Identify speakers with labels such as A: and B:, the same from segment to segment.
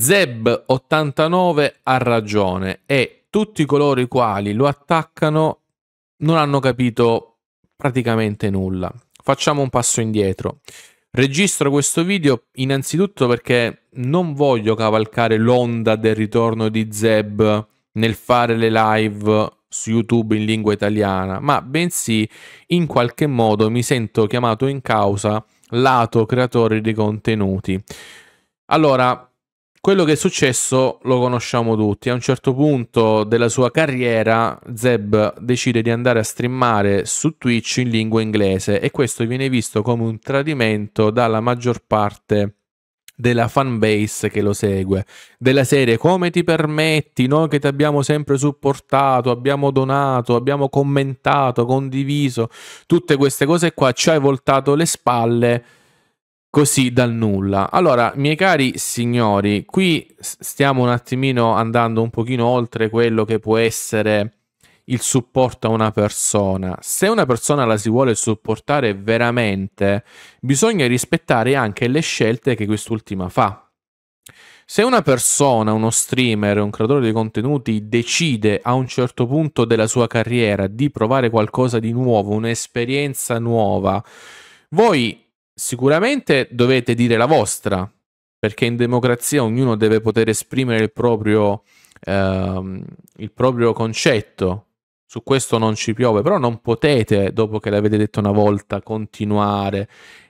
A: Zeb89 ha ragione e tutti coloro i quali lo attaccano non hanno capito praticamente nulla. Facciamo un passo indietro. Registro questo video innanzitutto perché non voglio cavalcare l'onda del ritorno di Zeb nel fare le live su YouTube in lingua italiana, ma bensì in qualche modo mi sento chiamato in causa lato creatore di contenuti. Allora, quello che è successo lo conosciamo tutti. A un certo punto della sua carriera, Zeb decide di andare a streamare su Twitch in lingua inglese e questo viene visto come un tradimento dalla maggior parte della fanbase che lo segue, della serie come ti permetti, noi che ti abbiamo sempre supportato, abbiamo donato, abbiamo commentato, condiviso, tutte queste cose qua ci hai voltato le spalle così dal nulla. Allora, miei cari signori, qui stiamo un attimino andando un pochino oltre quello che può essere il supporto a una persona. Se una persona la si vuole supportare veramente, bisogna rispettare anche le scelte che quest'ultima fa. Se una persona, uno streamer, un creatore di contenuti decide a un certo punto della sua carriera di provare qualcosa di nuovo, un'esperienza nuova, voi sicuramente dovete dire la vostra, perché in democrazia ognuno deve poter esprimere il proprio, ehm, il proprio concetto. Su questo non ci piove, però non potete, dopo che l'avete detto una volta, continuare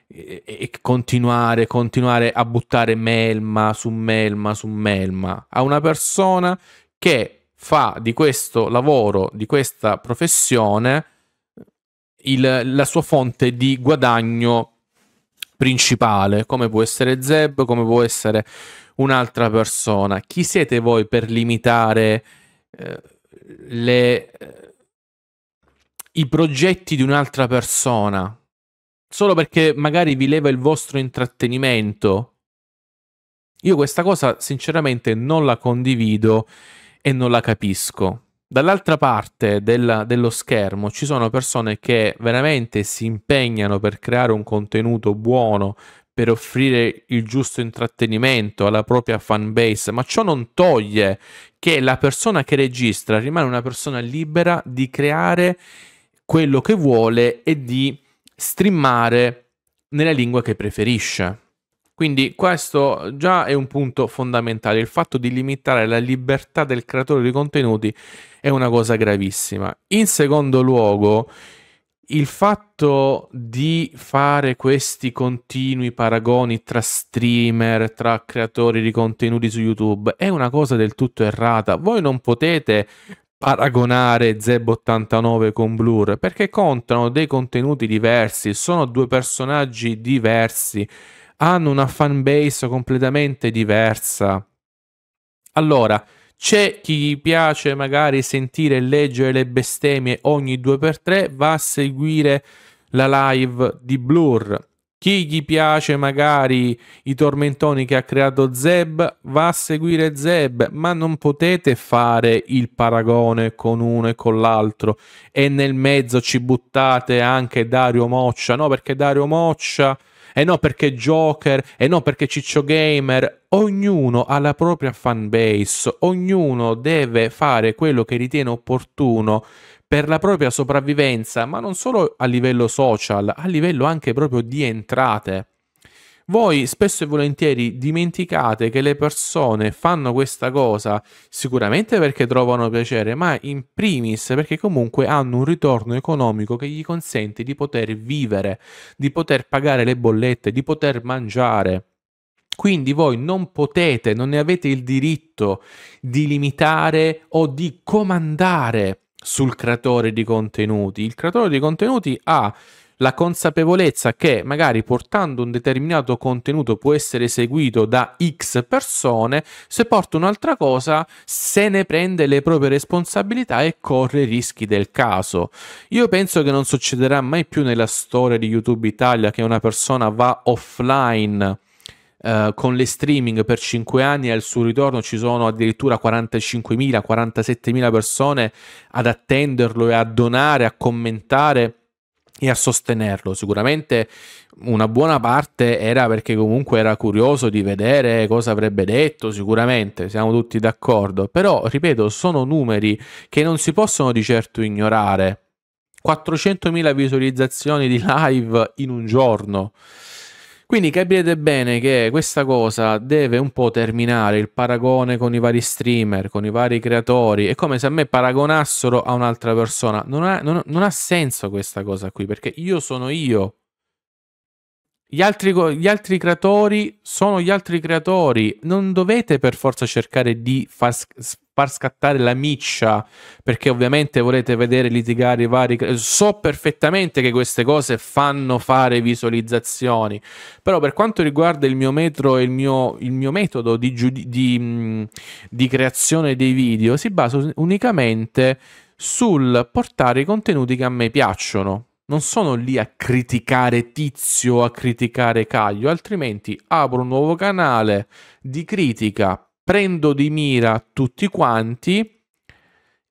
A: e, continuare, continuare a buttare melma su melma su melma a una persona che fa di questo lavoro, di questa professione, il, la sua fonte di guadagno principale, come può essere Zeb, come può essere un'altra persona. Chi siete voi per limitare eh, le, eh, i progetti di un'altra persona? Solo perché magari vi leva il vostro intrattenimento? Io questa cosa sinceramente non la condivido e non la capisco. Dall'altra parte della, dello schermo ci sono persone che veramente si impegnano per creare un contenuto buono, per offrire il giusto intrattenimento alla propria fan base, ma ciò non toglie che la persona che registra rimane una persona libera di creare quello che vuole e di streamare nella lingua che preferisce. Quindi questo già è un punto fondamentale, il fatto di limitare la libertà del creatore di contenuti è una cosa gravissima. In secondo luogo, il fatto di fare questi continui paragoni tra streamer, tra creatori di contenuti su YouTube è una cosa del tutto errata. Voi non potete paragonare Zeb89 con Blur perché contano dei contenuti diversi, sono due personaggi diversi hanno una fanbase completamente diversa. Allora, c'è chi piace magari sentire e leggere le bestemmie ogni 2x3, va a seguire la live di Blur. Chi gli piace magari i tormentoni che ha creato Zeb, va a seguire Zeb, ma non potete fare il paragone con uno e con l'altro e nel mezzo ci buttate anche Dario Moccia, no? Perché Dario Moccia e eh no perché Joker, e eh no perché Ciccio Gamer, ognuno ha la propria fanbase, ognuno deve fare quello che ritiene opportuno per la propria sopravvivenza, ma non solo a livello social, a livello anche proprio di entrate. Voi spesso e volentieri dimenticate che le persone fanno questa cosa sicuramente perché trovano piacere, ma in primis perché comunque hanno un ritorno economico che gli consente di poter vivere, di poter pagare le bollette, di poter mangiare. Quindi voi non potete, non ne avete il diritto di limitare o di comandare sul creatore di contenuti. Il creatore di contenuti ha la consapevolezza che magari portando un determinato contenuto può essere seguito da X persone, se porta un'altra cosa se ne prende le proprie responsabilità e corre i rischi del caso. Io penso che non succederà mai più nella storia di YouTube Italia che una persona va offline. Uh, con le streaming per 5 anni e al suo ritorno ci sono addirittura 45.000, 47.000 persone ad attenderlo e a donare, a commentare e a sostenerlo. Sicuramente una buona parte era perché comunque era curioso di vedere cosa avrebbe detto, sicuramente siamo tutti d'accordo, però ripeto, sono numeri che non si possono di certo ignorare. 400.000 visualizzazioni di live in un giorno. Quindi capirete bene che questa cosa deve un po' terminare il paragone con i vari streamer, con i vari creatori. È come se a me paragonassero a un'altra persona. Non ha, non, non ha senso questa cosa qui, perché io sono io. Gli altri, gli altri, creatori sono gli altri creatori. Non dovete per forza cercare di far, far scattare la miccia perché ovviamente volete vedere litigare i vari. So perfettamente che queste cose fanno fare visualizzazioni. Però, per quanto riguarda il mio, metro, il mio, il mio metodo di, di, di creazione dei video, si basa unicamente sul portare i contenuti che a me piacciono non sono lì a criticare Tizio, a criticare Caglio, altrimenti apro un nuovo canale di critica, prendo di mira tutti quanti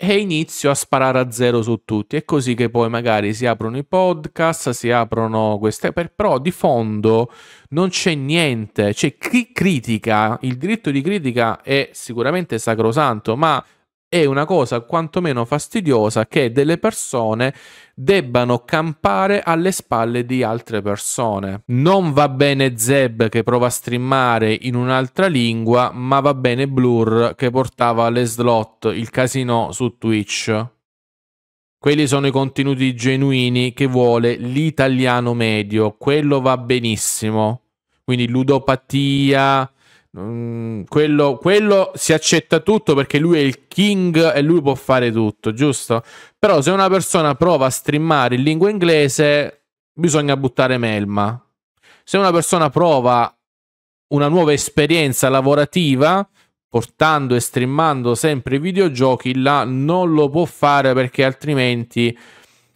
A: e inizio a sparare a zero su tutti. È così che poi magari si aprono i podcast, si aprono queste, però di fondo non c'è niente, Cioè, chi critica, il diritto di critica è sicuramente sacrosanto, ma è una cosa quantomeno fastidiosa che delle persone debbano campare alle spalle di altre persone. Non va bene Zeb che prova a streamare in un'altra lingua, ma va bene Blur che portava le slot il casino su Twitch. Quelli sono i contenuti genuini che vuole l'italiano medio, quello va benissimo. Quindi ludopatia, quello, quello, si accetta tutto perché lui è il king e lui può fare tutto, giusto? Però se una persona prova a streamare in lingua inglese, bisogna buttare melma. Se una persona prova una nuova esperienza lavorativa, portando e streamando sempre i videogiochi, là non lo può fare perché altrimenti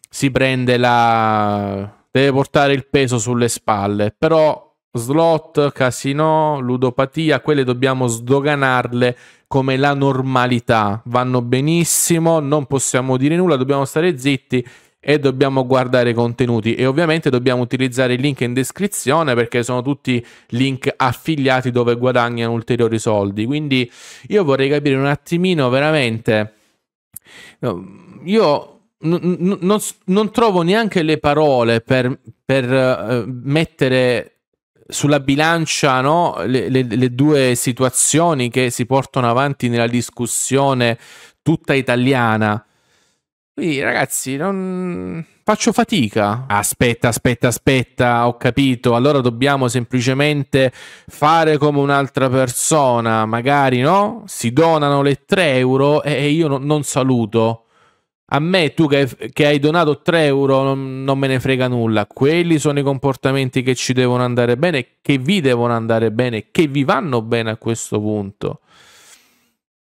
A: si prende la... deve portare il peso sulle spalle. Però slot, casino, ludopatia, quelle dobbiamo sdoganarle come la normalità. Vanno benissimo, non possiamo dire nulla, dobbiamo stare zitti e dobbiamo guardare i contenuti e ovviamente dobbiamo utilizzare il link in descrizione perché sono tutti link affiliati dove guadagnano ulteriori soldi. Quindi io vorrei capire un attimino veramente io non, non, non trovo neanche le parole per, per eh, mettere sulla bilancia no? le, le, le, due situazioni che si portano avanti nella discussione tutta italiana. Quindi ragazzi, non... faccio fatica. Aspetta, aspetta, aspetta, ho capito. Allora dobbiamo semplicemente fare come un'altra persona. Magari no? Si donano le 3 euro e io no, non saluto. A me tu che, che, hai donato 3 euro non, non me ne frega nulla. Quelli sono i comportamenti che ci devono andare bene, che vi devono andare bene, che vi vanno bene a questo punto.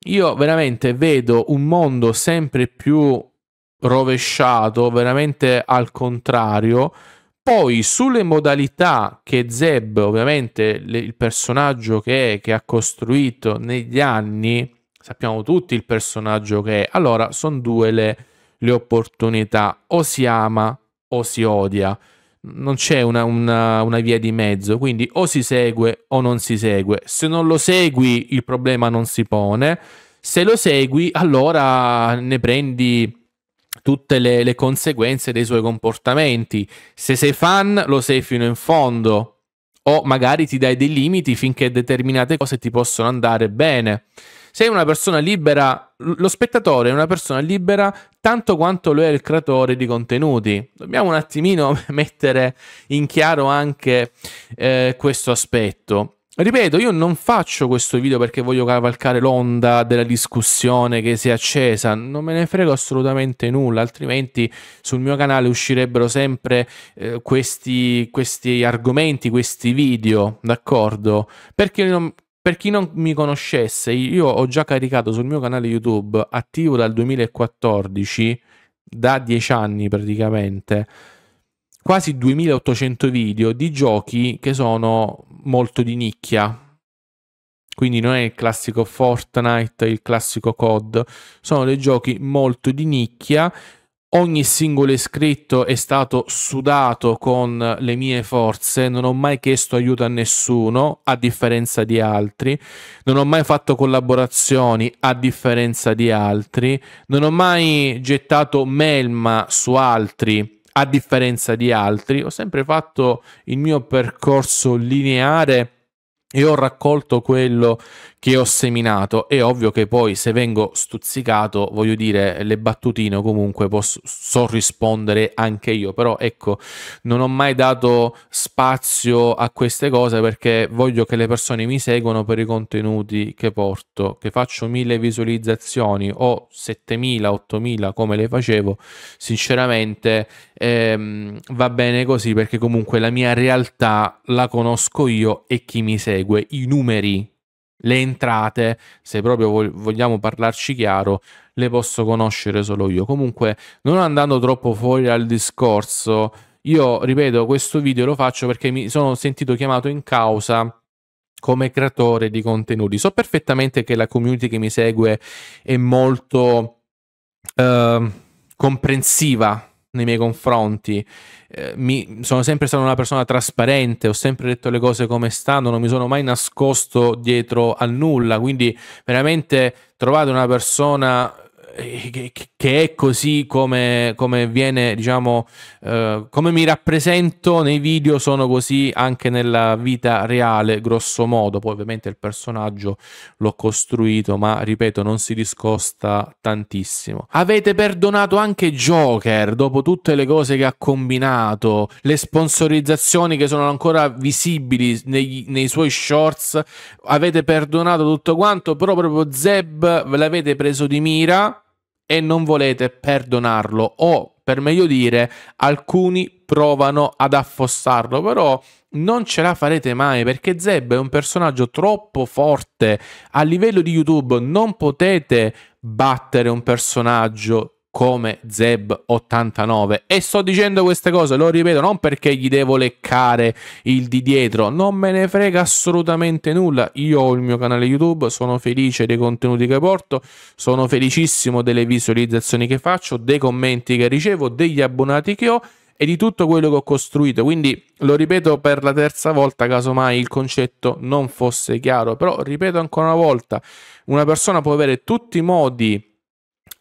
A: Io veramente vedo un mondo sempre più rovesciato, veramente al contrario. Poi sulle modalità che Zeb, ovviamente le, il personaggio che è, che ha costruito negli anni, sappiamo tutti il personaggio che è. Allora, sono due le le opportunità. O si ama o si odia. Non c'è una, una, una via di mezzo, quindi o si segue o non si segue. Se non lo segui il problema non si pone, se lo segui allora ne prendi tutte le, le, conseguenze dei suoi comportamenti. Se sei fan, lo sei fino in fondo, o magari ti dai dei limiti finché determinate cose ti possono andare bene sei una persona libera, lo spettatore è una persona libera tanto quanto lo è il creatore di contenuti. Dobbiamo un attimino mettere in chiaro anche eh, questo aspetto. Ripeto, io non faccio questo video perché voglio cavalcare l'onda della discussione che si è accesa, non me ne frego assolutamente nulla, altrimenti sul mio canale uscirebbero sempre eh, questi, questi, argomenti, questi video, d'accordo? Perché non, per chi non mi conoscesse, io ho già caricato sul mio canale YouTube, attivo dal 2014, da 10 anni praticamente, quasi 2800 video di giochi che sono molto di nicchia. Quindi non è il classico Fortnite, il classico COD, sono dei giochi molto di nicchia ogni singolo iscritto è stato sudato con le mie forze, non ho mai chiesto aiuto a nessuno, a differenza di altri, non ho mai fatto collaborazioni, a differenza di altri, non ho mai gettato melma su altri, a differenza di altri, ho sempre fatto il mio percorso lineare e ho raccolto quello che ho seminato. È ovvio che poi se vengo stuzzicato, voglio dire, le battutine comunque posso, so rispondere anche io, però ecco, non ho mai dato spazio a queste cose perché voglio che le persone mi seguano per i contenuti che porto, che faccio mille visualizzazioni o 7000, 8000 come le facevo, sinceramente ehm, va bene così perché comunque la mia realtà la conosco io e chi mi segue, i numeri le entrate, se proprio vogliamo parlarci chiaro, le posso conoscere solo io. Comunque, non andando troppo fuori dal discorso, io ripeto, questo video lo faccio perché mi sono sentito chiamato in causa come creatore di contenuti. So perfettamente che la community che mi segue è molto eh, comprensiva nei miei confronti. Eh, mi, sono sempre stata una persona trasparente, ho sempre detto le cose come stanno, non mi sono mai nascosto dietro a nulla, quindi veramente trovate una persona eh, che, è così come, come viene, diciamo, eh, come mi rappresento nei video, sono così anche nella vita reale, grosso modo. Poi ovviamente il personaggio l'ho costruito, ma ripeto, non si discosta tantissimo. Avete perdonato anche Joker dopo tutte le cose che ha combinato, le sponsorizzazioni che sono ancora visibili nei, nei suoi shorts. Avete perdonato tutto quanto, però proprio Zeb ve l'avete preso di mira e non volete perdonarlo o, per meglio dire, alcuni provano ad affossarlo, però non ce la farete mai perché Zeb è un personaggio troppo forte. A livello di YouTube non potete battere un personaggio come Zeb89. E sto dicendo queste cose, lo ripeto, non perché gli devo leccare il di dietro, non me ne frega assolutamente nulla. Io ho il mio canale YouTube, sono felice dei contenuti che porto, sono felicissimo delle visualizzazioni che faccio, dei commenti che ricevo, degli abbonati che ho e di tutto quello che ho costruito. Quindi lo ripeto per la terza volta, casomai il concetto non fosse chiaro, però ripeto ancora una volta, una persona può avere tutti i modi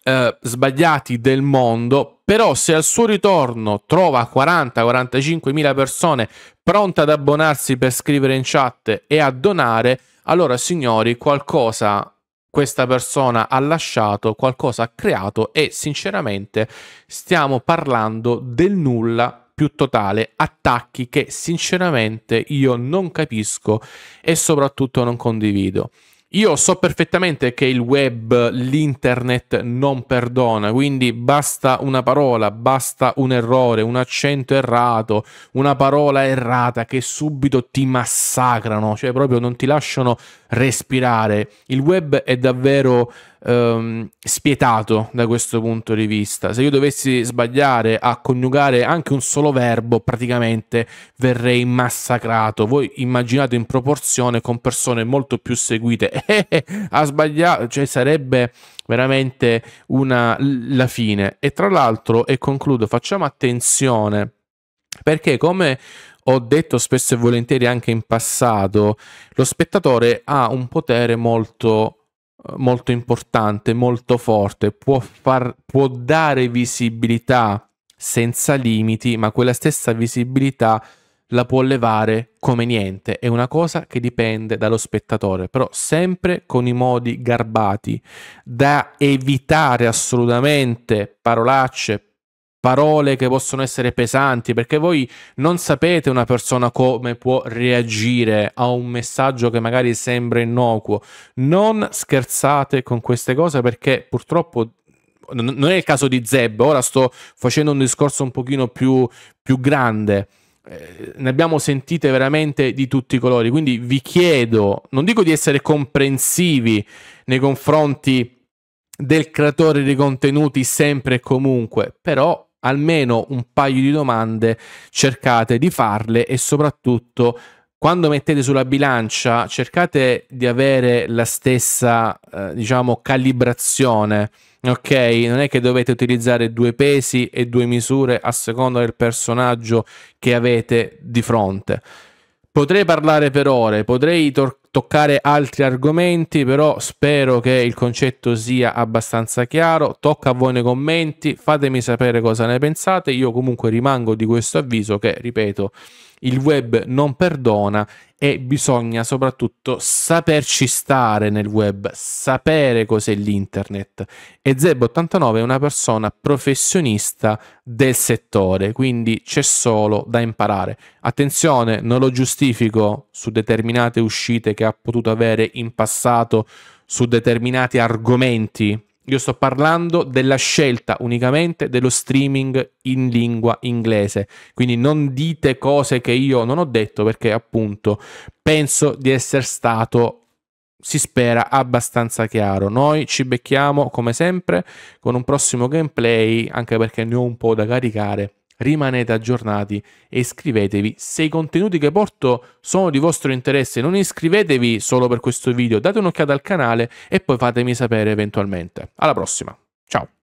A: eh, sbagliati del mondo, però se al suo ritorno trova 40-45 mila persone pronte ad abbonarsi per scrivere in chat e a donare, allora signori qualcosa questa persona ha lasciato, qualcosa ha creato e sinceramente stiamo parlando del nulla più totale, attacchi che sinceramente io non capisco e soprattutto non condivido. Io so perfettamente che il web, l'internet non perdona, quindi basta una parola, basta un errore, un accento errato, una parola errata che subito ti massacrano, cioè proprio non ti lasciano respirare. Il web è davvero ehm, spietato da questo punto di vista. Se io dovessi sbagliare a coniugare anche un solo verbo, praticamente verrei massacrato. Voi immaginate in proporzione con persone molto più seguite. Eh, eh, ha sbagliato, cioè sarebbe veramente una, la fine. E tra l'altro, e concludo, facciamo attenzione perché come ho detto spesso e volentieri anche in passato, lo spettatore ha un potere molto molto importante, molto forte, può, far, può dare visibilità senza limiti, ma quella stessa visibilità la può levare come niente. È una cosa che dipende dallo spettatore, però sempre con i modi garbati, da evitare assolutamente parolacce, parole che possono essere pesanti, perché voi non sapete una persona come può reagire a un messaggio che magari sembra innocuo. Non scherzate con queste cose perché purtroppo non è il caso di Zeb, ora sto facendo un discorso un pochino più, più grande. Eh, ne abbiamo sentite veramente di tutti i colori, quindi vi chiedo, non dico di essere comprensivi nei confronti del creatore di contenuti sempre e comunque, però almeno un paio di domande cercate di farle e soprattutto quando mettete sulla bilancia cercate di avere la stessa eh, diciamo calibrazione ok non è che dovete utilizzare due pesi e due misure a seconda del personaggio che avete di fronte potrei parlare per ore potrei tor- toccare altri argomenti, però spero che il concetto sia abbastanza chiaro. Tocca a voi nei commenti, fatemi sapere cosa ne pensate. Io comunque rimango di questo avviso che, ripeto, il web non perdona e bisogna soprattutto saperci stare nel web, sapere cos'è l'internet. E Zeb89 è una persona professionista del settore, quindi c'è solo da imparare. Attenzione, non lo giustifico su determinate uscite che ha potuto avere in passato su determinati argomenti io sto parlando della scelta unicamente dello streaming in lingua inglese. Quindi non dite cose che io non ho detto perché appunto penso di essere stato si spera abbastanza chiaro. Noi ci becchiamo come sempre con un prossimo gameplay, anche perché ne ho un po' da caricare rimanete aggiornati e iscrivetevi. Se i contenuti che porto sono di vostro interesse, non iscrivetevi solo per questo video, date un'occhiata al canale e poi fatemi sapere eventualmente. Alla prossima, ciao!